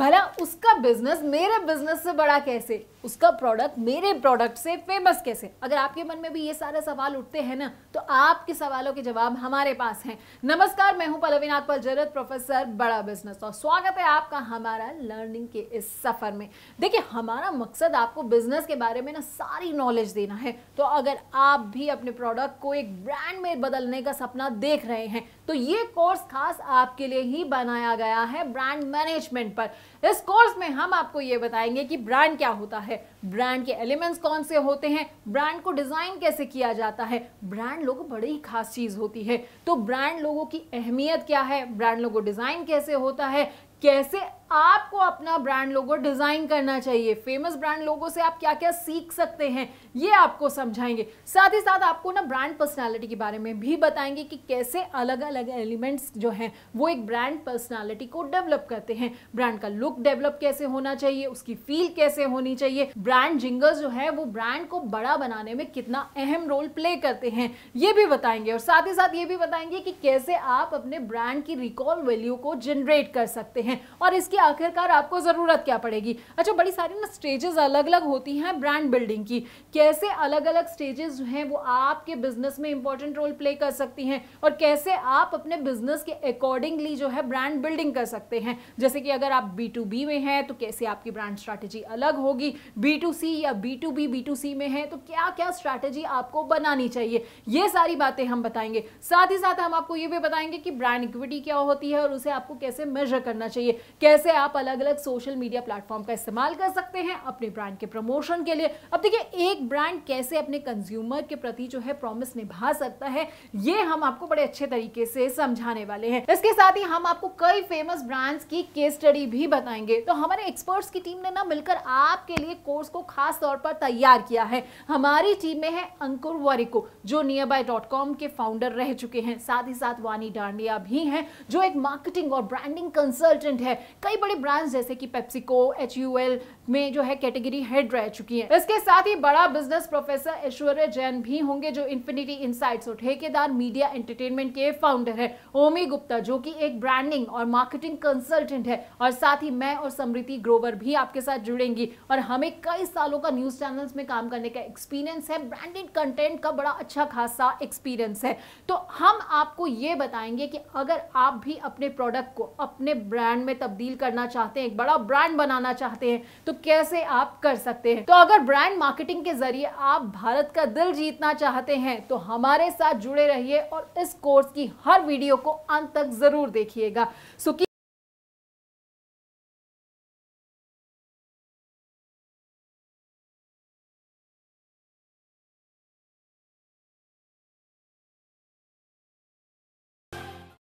भला उसका बिजनेस मेरे बिजनेस से बड़ा कैसे उसका प्रोडक्ट मेरे प्रोडक्ट से फेमस कैसे अगर आपके मन में भी ये सारे सवाल उठते हैं ना तो आपके सवालों के जवाब हमारे पास हैं नमस्कार मैं हूं पल्लवी नागपाल जरत प्रोफेसर बड़ा बिजनेस और स्वागत है आपका हमारा लर्निंग के इस सफ़र में देखिए हमारा मकसद आपको बिजनेस के बारे में ना सारी नॉलेज देना है तो अगर आप भी अपने प्रोडक्ट को एक ब्रांड में बदलने का सपना देख रहे हैं तो ये कोर्स खास आपके लिए ही बनाया गया है ब्रांड मैनेजमेंट पर इस कोर्स में हम आपको ये बताएंगे कि ब्रांड क्या होता है है ब्रांड के एलिमेंट्स कौन से होते हैं ब्रांड को डिज़ाइन कैसे किया जाता है ब्रांड लोगो बड़ी ही खास चीज़ होती है तो ब्रांड लोगों की अहमियत क्या है ब्रांड लोगो डिज़ाइन कैसे होता है कैसे आपको अपना ब्रांड लोगो डिज़ाइन करना चाहिए फेमस ब्रांड लोगो से आप क्या क्या सीख सकते हैं ये आपको समझाएंगे साथ ही साथ आपको ना ब्रांड पर्सनालिटी के बारे में भी बताएंगे कि कैसे अलग अलग एलिमेंट्स जो हैं वो एक ब्रांड पर्सनालिटी को डेवलप करते हैं ब्रांड का लुक डेवलप कैसे होना चाहिए उसकी फील कैसे होनी चाहिए ब्रांड जिंगर्स जो है वो ब्रांड को बड़ा बनाने में कितना अहम रोल प्ले करते हैं ये भी बताएंगे और साथ ही साथ ये भी बताएंगे कि कैसे आप अपने ब्रांड की रिकॉल वैल्यू को जनरेट कर सकते हैं हैं और इसके आखिरकार आपको ज़रूरत क्या पड़ेगी अच्छा बड़ी सारी ना स्टेजेस अलग अलग होती हैं ब्रांड बिल्डिंग की कैसे अलग अलग स्टेजेस हैं वो आपके बिजनेस में इंपॉर्टेंट रोल प्ले कर सकती हैं और कैसे आप अपने बिजनेस के अकॉर्डिंगली जो है ब्रांड बिल्डिंग कर सकते हैं जैसे कि अगर आप बी में हैं तो कैसे आपकी ब्रांड स्ट्रैटेजी अलग होगी बी या बी टू बी में है तो क्या क्या स्ट्रैटेजी आपको बनानी चाहिए ये सारी बातें हम बताएंगे साथ ही साथ हम आपको ये भी बताएंगे कि ब्रांड इक्विटी क्या होती है और उसे आपको कैसे मेजर करना चाहिए चाहिए कैसे आप अलग अलग सोशल मीडिया प्लेटफॉर्म का इस्तेमाल कर सकते हैं अपने ब्रांड के प्रमोशन के लिए अब देखिए एक ब्रांड कैसे अपने कंज्यूमर के प्रति जो है प्रॉमिस निभा सकता है ये हम आपको बड़े अच्छे तरीके से समझाने वाले हैं इसके साथ ही हम आपको कई फेमस ब्रांड्स की केस स्टडी भी बताएंगे तो हमारे एक्सपर्ट्स की टीम ने ना मिलकर आपके लिए कोर्स को खास तौर पर तैयार किया है हमारी टीम में है अंकुर वरिको जो नियर बाय डॉट कॉम के फाउंडर रह चुके हैं साथ ही साथ वानी डांडिया भी हैं जो एक मार्केटिंग और ब्रांडिंग कंसल्टेंट इंपॉर्टेंट है कई बड़े ब्रांड्स जैसे कि पेप्सिको एच में जो है कैटेगरी हेड रह चुकी है इसके साथ ही बड़ा बिजनेस प्रोफेसर ऐश्वर्य जैन भी होंगे जो इन्फिनिटी इंसाइट्स और ठेकेदार मीडिया एंटरटेनमेंट के फाउंडर है ओमी गुप्ता जो कि एक ब्रांडिंग और मार्केटिंग कंसल्टेंट है और साथ ही मैं और समृति ग्रोवर भी आपके साथ जुड़ेंगी और हमें कई सालों का न्यूज चैनल्स में काम करने का एक्सपीरियंस है ब्रांडेड कंटेंट का बड़ा अच्छा खासा एक्सपीरियंस है तो हम आपको ये बताएंगे कि अगर आप भी अपने प्रोडक्ट को अपने ब्रांड ब्रांड में तब्दील करना चाहते हैं एक बड़ा ब्रांड बनाना चाहते हैं तो कैसे आप कर सकते हैं तो अगर ब्रांड मार्केटिंग के जरिए आप भारत का दिल जीतना चाहते हैं तो हमारे साथ जुड़े रहिए और इस कोर्स की हर वीडियो को अंत तक जरूर देखिएगा सुखी